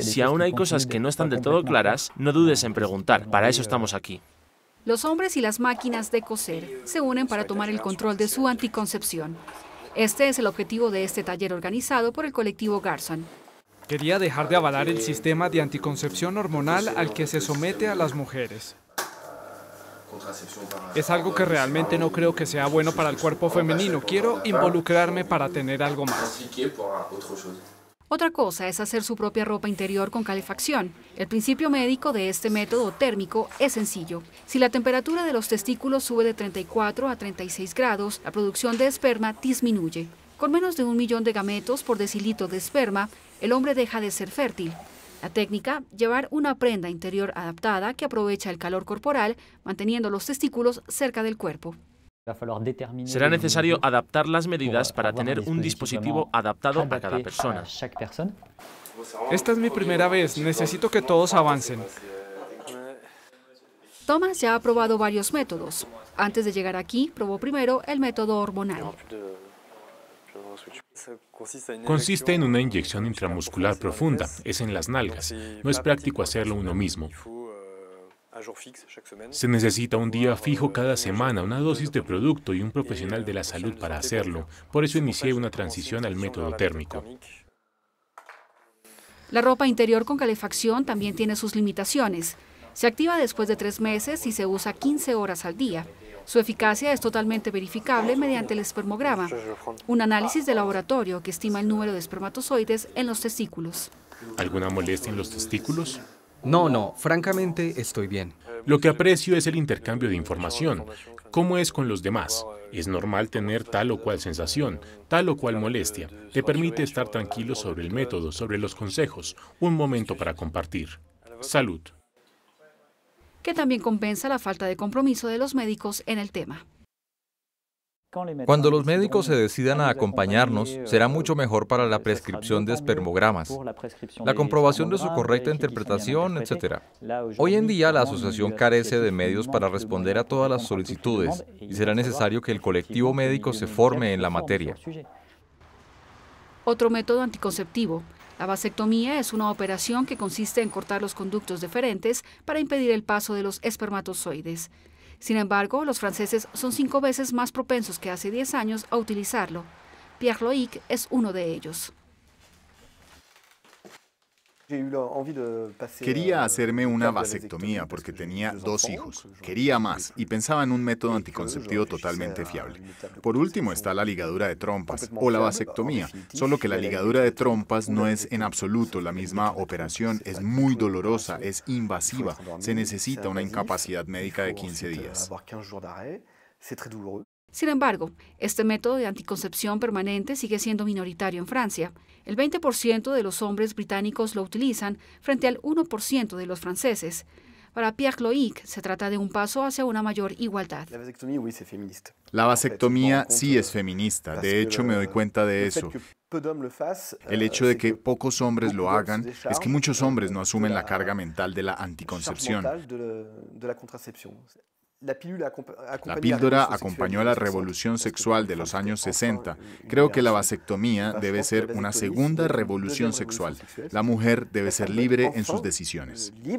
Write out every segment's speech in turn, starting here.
Si aún hay cosas que no están de todo claras, no dudes en preguntar, para eso estamos aquí. Los hombres y las máquinas de coser se unen para tomar el control de su anticoncepción. Este es el objetivo de este taller organizado por el colectivo Garson. Quería dejar de avalar el sistema de anticoncepción hormonal al que se somete a las mujeres. Es algo que realmente no creo que sea bueno para el cuerpo femenino. Quiero involucrarme para tener algo más. Otra cosa es hacer su propia ropa interior con calefacción. El principio médico de este método térmico es sencillo. Si la temperatura de los testículos sube de 34 a 36 grados, la producción de esperma disminuye. Con menos de un millón de gametos por decilitro de esperma, el hombre deja de ser fértil. La técnica, llevar una prenda interior adaptada que aprovecha el calor corporal, manteniendo los testículos cerca del cuerpo. Será necesario adaptar las medidas para tener un dispositivo adaptado a cada persona. Esta es mi primera vez, necesito que todos avancen. Thomas ya ha probado varios métodos. Antes de llegar aquí, probó primero el método hormonal. Consiste en una inyección intramuscular profunda, es en las nalgas. No es práctico hacerlo uno mismo. Se necesita un día fijo cada semana, una dosis de producto y un profesional de la salud para hacerlo. Por eso inicié una transición al método térmico. La ropa interior con calefacción también tiene sus limitaciones. Se activa después de tres meses y se usa 15 horas al día. Su eficacia es totalmente verificable mediante el espermograma, un análisis de laboratorio que estima el número de espermatozoides en los testículos. ¿Alguna molestia en los testículos? No, no, francamente estoy bien. Lo que aprecio es el intercambio de información. ¿Cómo es con los demás? Es normal tener tal o cual sensación, tal o cual molestia. Te permite estar tranquilo sobre el método, sobre los consejos. Un momento para compartir. Salud. Que también compensa la falta de compromiso de los médicos en el tema. Cuando los médicos se decidan a acompañarnos, eh, será eh, mucho eh, mejor para la prescripción de espermogramas, la comprobación de su correcta interpretación, etc. Hoy en día la asociación carece de medios para responder a todas las solicitudes y será necesario que el colectivo médico se forme en la materia. Otro método anticonceptivo la vasectomía es una operación que consiste en cortar los conductos deferentes para impedir el paso de los espermatozoides. Sin embargo, los franceses son cinco veces más propensos que hace diez años a utilizarlo. Pierre Loic es uno de ellos. Quería euh, hacerme una vasectomía porque tenía dos hijos. Quería más y pensaba en un método anticonceptivo totalmente fiable. Por último está la ligadura de trompas o la vasectomía, solo que la ligadura de trompas no es en absoluto la misma operación, es muy dolorosa, es invasiva, se necesita una incapacidad médica de 15 días. Euh, sin embargo, este método de anticoncepción permanente sigue siendo minoritario en Francia. El 20% de los hombres británicos lo utilizan frente al 1% de los franceses. Para Pierre Loïc, se trata de un paso hacia una mayor igualdad. La vasectomía sí es feminista. De hecho, me doy cuenta de eso. El hecho eh, de que pocos hombres lo hagan es que muchos hombres no asumen la carga mental de la anticoncepción. La, píldora acompañó a la revolución sexual de los años 60. Creo que la vasectomía debe ser una segunda revolución sexual. La mujer debe ser libre en sus decisiones. Eh,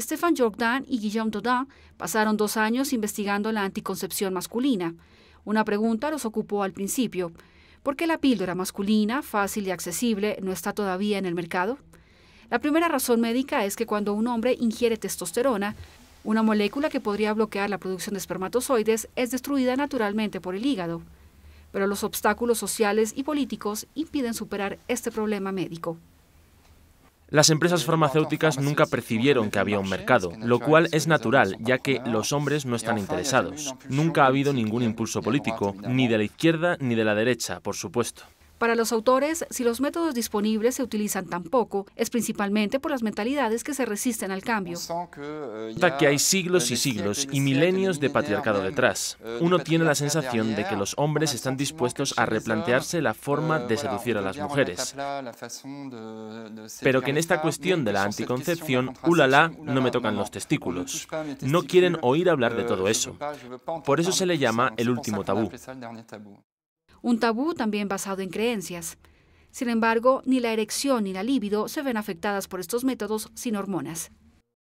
Stéphane Jordan y Guillaume Dodin pasaron dos años investigando la anticoncepción masculina. Una pregunta los ocupó al principio. ¿Por qué la píldora masculina, fácil y accesible, no está todavía en el mercado? La primera razón médica es que cuando un hombre ingiere testosterona, una molécula que podría bloquear la producción de espermatozoides es destruida naturalmente por el hígado, pero los obstáculos sociales y políticos impiden superar este problema médico. Las empresas farmacéuticas nunca percibieron que había un mercado, lo cual es natural, ya que los hombres no están interesados. Nunca ha habido ningún impulso político, ni de la izquierda ni de la derecha, por supuesto. Para los autores, si los métodos disponibles se utilizan tan poco, es principalmente por las mentalidades que se resisten al cambio. que hay siglos y siglos y milenios de patriarcado detrás. Uno tiene la sensación de que los hombres están dispuestos a replantearse la forma de seducir a las mujeres. Pero que en esta cuestión de la anticoncepción, ulala, no me tocan los testículos. No quieren oír hablar de todo eso. Por eso se le llama el último tabú un tabú también basado en creencias. Sin embargo, ni la erección ni la libido se ven afectadas por estos métodos sin hormonas.